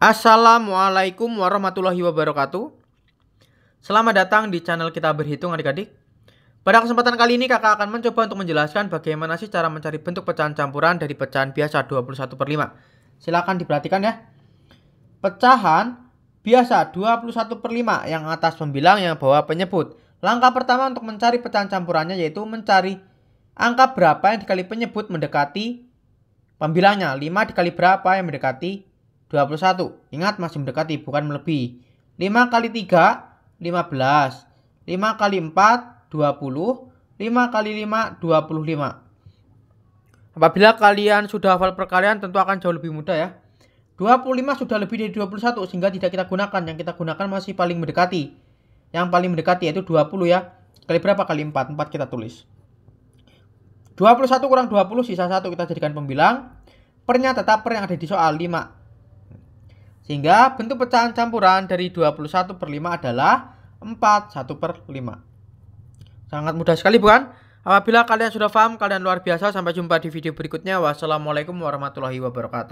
Assalamualaikum warahmatullahi wabarakatuh. Selamat datang di channel kita berhitung adik-adik. Pada kesempatan kali ini kakak akan mencoba untuk menjelaskan bagaimana sih cara mencari bentuk pecahan campuran dari pecahan biasa 21 per 5. Silahkan diperhatikan ya. Pecahan biasa 21 per 5 yang atas pembilang yang bawah penyebut. Langkah pertama untuk mencari pecahan campurannya yaitu mencari angka berapa yang dikali penyebut mendekati pembilangnya. 5 dikali berapa yang mendekati 21. Ingat masih mendekati bukan melebihi. 5 kali 3 15. 5 kali 4 20. 5 kali 5 25. Apabila kalian sudah hafal perkalian tentu akan jauh lebih mudah ya. 25 sudah lebih dari 21 sehingga tidak kita gunakan. Yang kita gunakan masih paling mendekati. Yang paling mendekati yaitu 20 ya. Kali berapa kali 4? 4 kita tulis. 21 kurang 20 sisa 1 kita jadikan pembilang. Pernya tetap per yang ada di soal 5. Sehingga bentuk pecahan campuran dari 21 per 5 adalah 4, 1 per 5. Sangat mudah sekali bukan? Apabila kalian sudah paham, kalian luar biasa. Sampai jumpa di video berikutnya. Wassalamualaikum warahmatullahi wabarakatuh.